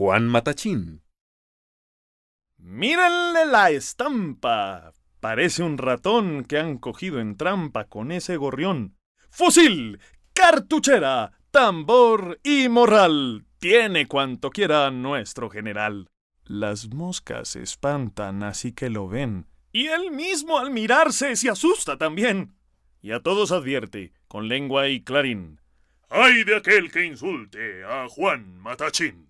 Juan Matachín. Mírenle la estampa. Parece un ratón que han cogido en trampa con ese gorrión. Fusil, cartuchera, tambor y morral. Tiene cuanto quiera nuestro general. Las moscas se espantan así que lo ven. Y él mismo al mirarse se asusta también. Y a todos advierte, con lengua y clarín. ¡Ay de aquel que insulte a Juan Matachín!